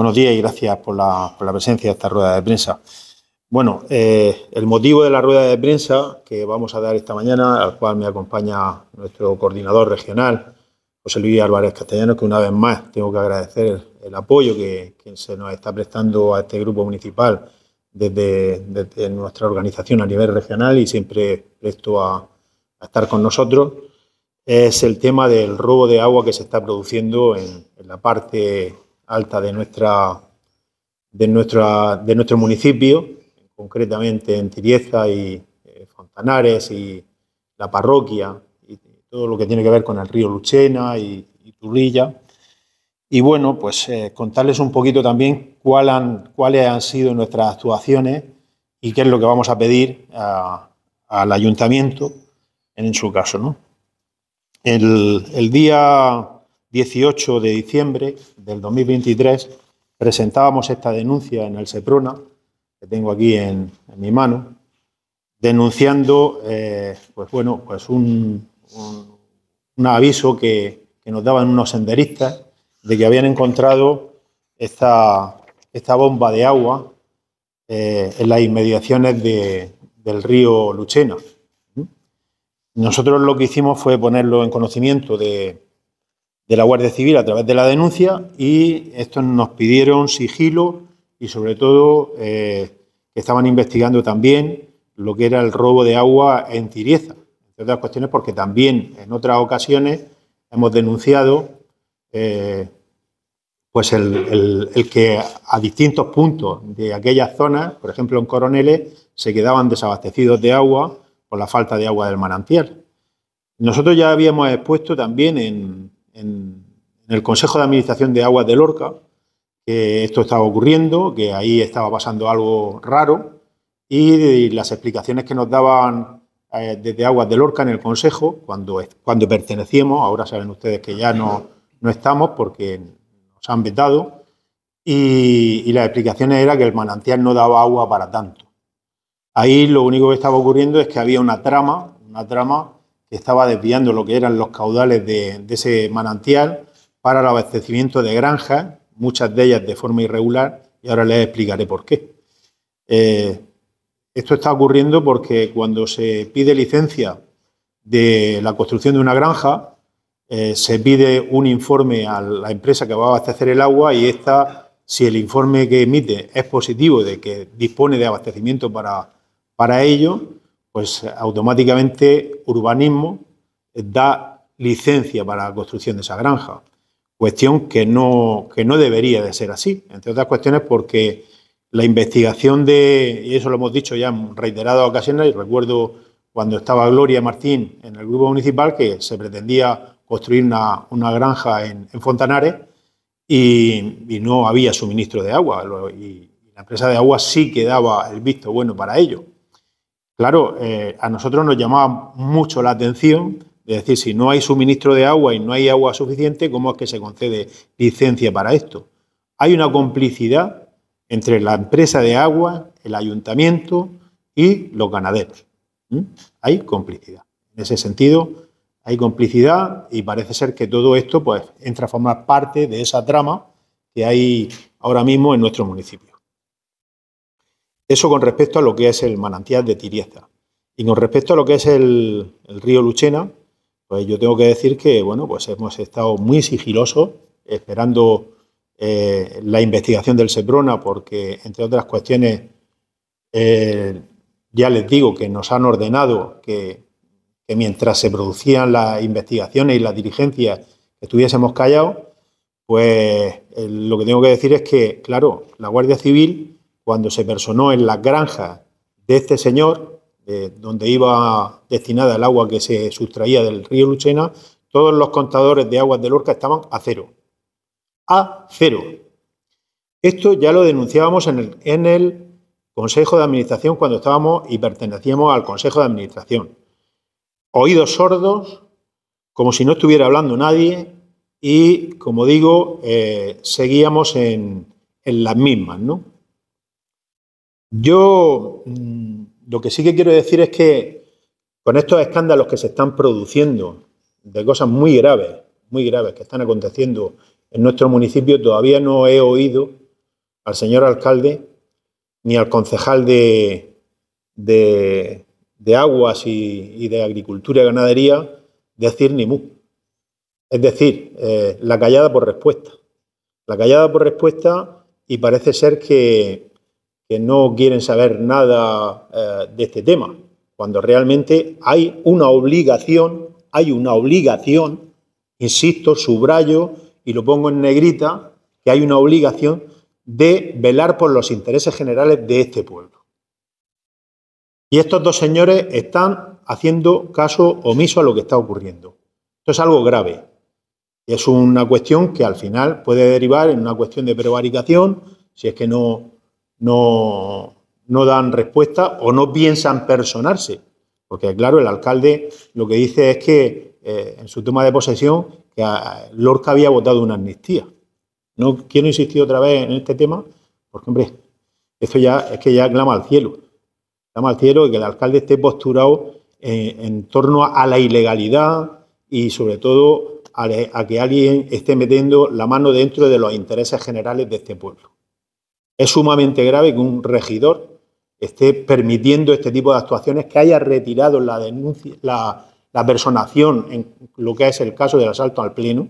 Buenos días y gracias por la, presencia de esta rueda de prensa. Bueno, eh, el motivo de la rueda de prensa que vamos a dar esta mañana, al cual me acompaña nuestro coordinador regional, José Luis Álvarez Castellano, que una vez más tengo que agradecer el, apoyo que, se nos está prestando a este grupo municipal desde, nuestra organización a nivel regional y siempre presto a, a estar con nosotros es el tema del robo de agua que se está produciendo en, en la parte alta de, nuestra, de, nuestra, de nuestro municipio, concretamente en Tirieza y eh, Fontanares y la parroquia, y todo lo que tiene que ver con el río Luchena y, Turrilla. Y bueno, pues eh, contarles un poquito también cuáles han sido nuestras actuaciones y qué es lo que vamos a pedir al ayuntamiento en, su caso. ¿no? El, el, día 18 de diciembre del 2023 presentábamos esta denuncia en el SEPRONA, que tengo aquí en, mi mano, denunciando eh, pues bueno, pues un, un, aviso que, nos daban unos senderistas de que habían encontrado esta, esta bomba de agua eh, en las inmediaciones del río Luchena. ¿Mm? Nosotros lo que hicimos fue ponerlo en conocimiento de, de la Guardia Civil a través de la denuncia y estos nos pidieron sigilo y sobre todo eh, que estaban investigando también lo que era el robo de agua en Tirieza, entre otras cuestiones porque también en otras ocasiones hemos denunciado eh, pues el, el, que a distintos puntos de aquellas zonas, por ejemplo en Coroneles, se quedaban desabastecidos de agua por la falta de agua del manantial. Nosotros ya habíamos expuesto también en, en, el Consejo de Administración de Aguas de Lorca, que esto estaba ocurriendo, que ahí estaba pasando algo raro, y las explicaciones que nos daban eh, desde Aguas de Lorca en el Consejo, cuando, cuando pertenecíamos, ahora saben ustedes que ya no, no estamos porque nos han vetado, y, y las explicaciones era que el manantial no daba agua para tanto. Ahí lo único que estaba ocurriendo es que había una trama, una trama estaba desviando lo que eran los caudales de, ese manantial para el abastecimiento de granjas, muchas de ellas de forma irregular, y ahora les explicaré por qué. Eh, esto está ocurriendo porque cuando se pide licencia de la construcción de una granja, eh, se pide un informe a la empresa que va a abastecer el agua y esta, si el informe que emite es positivo de que dispone de abastecimiento para, para ello, pues automáticamente urbanismo da licencia para la construcción de esa granja. Cuestión que no, que no debería de ser así, entre otras cuestiones porque la investigación de, y eso lo hemos dicho ya en reiteradas ocasiones, y recuerdo cuando estaba Gloria Martín en el grupo municipal que se pretendía construir una, granja en, Fontanares y, y, no había suministro de agua. Y la empresa de agua sí que daba el visto bueno para ello. Claro, eh, a nosotros nos llamaba mucho la atención, es decir, si no hay suministro de agua y no hay agua suficiente, ¿cómo es que se concede licencia para esto? Hay una complicidad entre la empresa de agua, el ayuntamiento y los ganaderos. Hay complicidad. En ese sentido, hay complicidad y parece ser que todo esto pues, entra a formar parte de esa trama que hay ahora mismo en nuestro municipio. Eso con respecto a lo que es el manantial de Tirieza. Y con respecto a lo que es el, río Luchena, pues yo tengo que decir que bueno, pues hemos estado muy sigilosos esperando eh, la investigación del Seprona, porque entre otras cuestiones eh, ya les digo que nos han ordenado que, mientras se producían las investigaciones y las dirigencias estuviésemos callados, pues eh, lo que tengo que decir es que, claro, la Guardia Civil cuando se personó en la granja de este señor, eh, donde iba destinada el agua que se sustraía del río Luchena, todos los contadores de aguas de Lorca estaban a cero. A cero. Esto ya lo denunciábamos en el, Consejo de Administración cuando estábamos y pertenecíamos al Consejo de Administración. Oídos sordos, como si no estuviera hablando nadie y, como digo, eh, seguíamos en, en las mismas, ¿no? Yo mm, lo que sí que quiero decir es que con estos escándalos que se están produciendo, de cosas muy graves, muy graves que están aconteciendo en nuestro municipio, todavía no he oído al señor alcalde ni al concejal de, de, aguas y, de agricultura y ganadería decir ni mu. Es decir, eh, la callada por respuesta. La callada por respuesta y parece ser que que no quieren saber nada eh, de este tema, cuando realmente hay una obligación, hay una obligación, insisto, subrayo y lo pongo en negrita, que hay una obligación de velar por los intereses generales de este pueblo. Y estos dos señores están haciendo caso omiso a lo que está ocurriendo. Esto es algo grave. Es una cuestión que al final puede derivar en una cuestión de prevaricación, si es que no no, no dan respuesta o no piensan personarse. Porque, claro, el alcalde lo que dice es que eh, en su toma de posesión que Lorca había votado una amnistía. No quiero insistir otra vez en este tema, porque, hombre, esto ya es que ya clama al cielo. Clama al cielo que el alcalde esté posturado eh, en, torno a, la ilegalidad y, sobre todo, a que alguien esté metiendo la mano dentro de los intereses generales de este pueblo. Es sumamente grave que un regidor esté permitiendo este tipo de actuaciones, que haya retirado la denuncia, la, personación en lo que es el caso del asalto al Pleno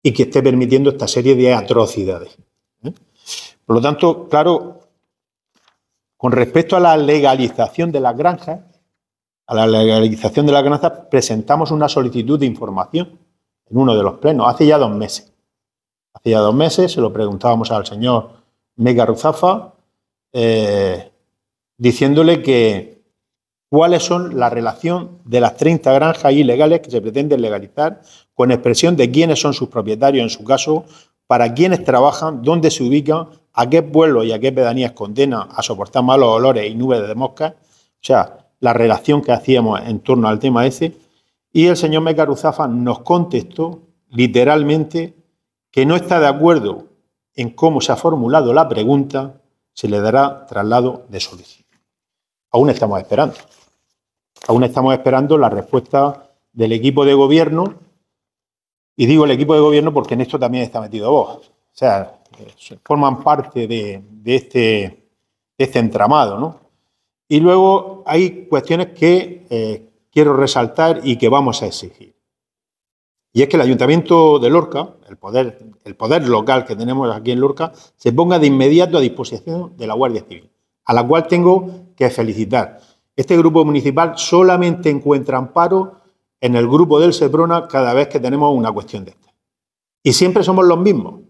y que esté permitiendo esta serie de atrocidades. ¿eh? Por lo tanto, claro, con respecto a la legalización de las granjas, a la legalización de las granjas presentamos una solicitud de información en uno de los plenos, hace ya dos meses. Hace ya dos meses se lo preguntábamos al señor Megaruzafa eh, diciéndole que cuáles son la relación de las 30 granjas ilegales que se pretenden legalizar con expresión de quiénes son sus propietarios en su caso, para quiénes trabajan, dónde se ubican, a qué pueblo y a qué pedanías condena a soportar malos olores y nubes de moscas. O sea, la relación que hacíamos en torno al tema ese. Y el señor Mecaruzafa nos contestó literalmente que no está de acuerdo en cómo se ha formulado la pregunta, se le dará traslado de solicitud. Aún estamos esperando. Aún estamos esperando la respuesta del equipo de gobierno. Y digo el equipo de gobierno porque en esto también está metido vos. O sea, eh, forman parte este, de, este, entramado, ¿no? Y luego hay cuestiones que eh, quiero resaltar y que vamos a exigir y es que el Ayuntamiento de Lorca, el poder, local que tenemos aquí en Lorca, se ponga de inmediato a disposición de la Guardia Civil, a la cual tengo que felicitar. Este grupo municipal solamente encuentra amparo en el grupo del Seprona cada vez que tenemos una cuestión de esta. Y siempre somos los mismos,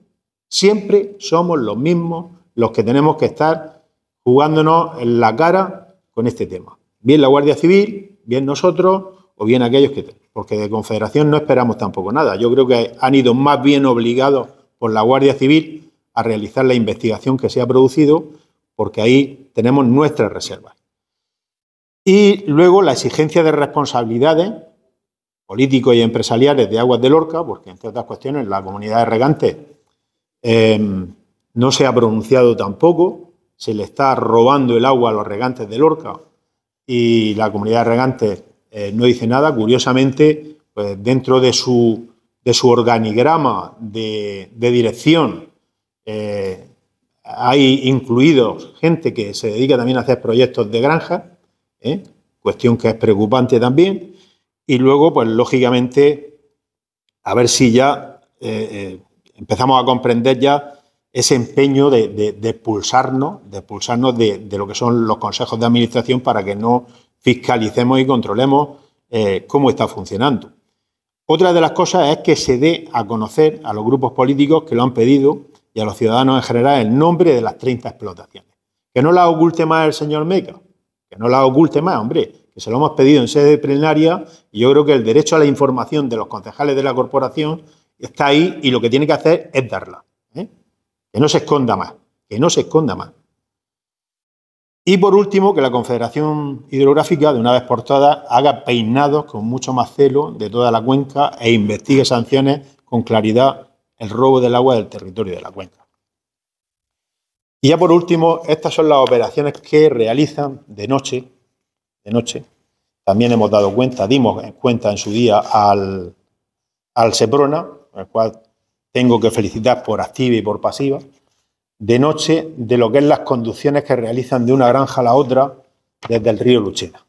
siempre somos los mismos los que tenemos que estar jugándonos en la cara con este tema. Bien la Guardia Civil, bien nosotros o bien aquellos que tenemos porque de Confederación no esperamos tampoco nada. Yo creo que han ido más bien obligados por la Guardia Civil a realizar la investigación que se ha producido, porque ahí tenemos nuestras reservas. Y luego la exigencia de responsabilidades políticos y empresariales de Aguas de Lorca, porque entre otras cuestiones la comunidad de regantes em, no se ha pronunciado tampoco, se le está robando el agua a los regantes de Lorca y la comunidad de regantes eh, no dice nada. Curiosamente, pues dentro de su, organigrama de, dirección eh, hay incluidos gente que se dedica también a hacer proyectos de granja, ¿eh? cuestión que es preocupante también. Y luego, pues lógicamente, a ver si ya empezamos a comprender ya ese empeño de, de, de expulsarnos, de expulsarnos de, lo que son los consejos de administración para que no fiscalicemos y controlemos eh, cómo está funcionando. Otra de las cosas es que se dé a conocer a los grupos políticos que lo han pedido y a los ciudadanos en general el nombre de las 30 explotaciones. Que no la oculte más el señor Meca, que no la oculte más, hombre, que se lo hemos pedido en sede plenaria y yo creo que el derecho a la información de los concejales de la corporación está ahí y lo que tiene que hacer es darla. ¿eh? Que no se esconda más, que no se esconda más. Y por último, que la Confederación Hidrográfica, de una vez por todas, haga peinados con mucho más celo de toda la cuenca e investigue sanciones con claridad el robo del agua del territorio de la cuenca. Y ya por último, estas son las operaciones que realizan de noche. De noche. También hemos dado cuenta, dimos cuenta en su día al, al Seprona, al cual tengo que felicitar por activa y por pasiva de noche de lo que es las conducciones que realizan de una granja a la otra desde el río Luchena.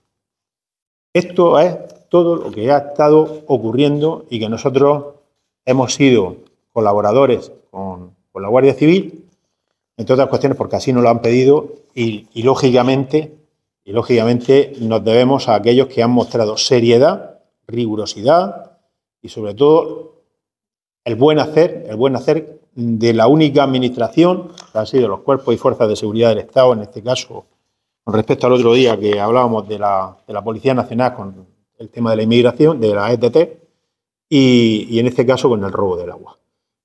Esto es todo lo que ha estado ocurriendo y que nosotros hemos sido colaboradores con, la Guardia Civil, entre otras cuestiones porque así nos lo han pedido y, lógicamente, y lógicamente nos debemos a aquellos que han mostrado seriedad, rigurosidad y sobre todo el buen hacer, el buen hacer de la única administración, han sido los cuerpos y fuerzas de seguridad del Estado, en este caso, con respecto al otro día que hablábamos de la, de la Policía Nacional con el tema de la inmigración, de la ETT, y, en este caso con el robo del agua.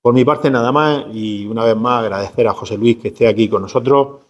Por mi parte, nada más, y una vez más agradecer a José Luis que esté aquí con nosotros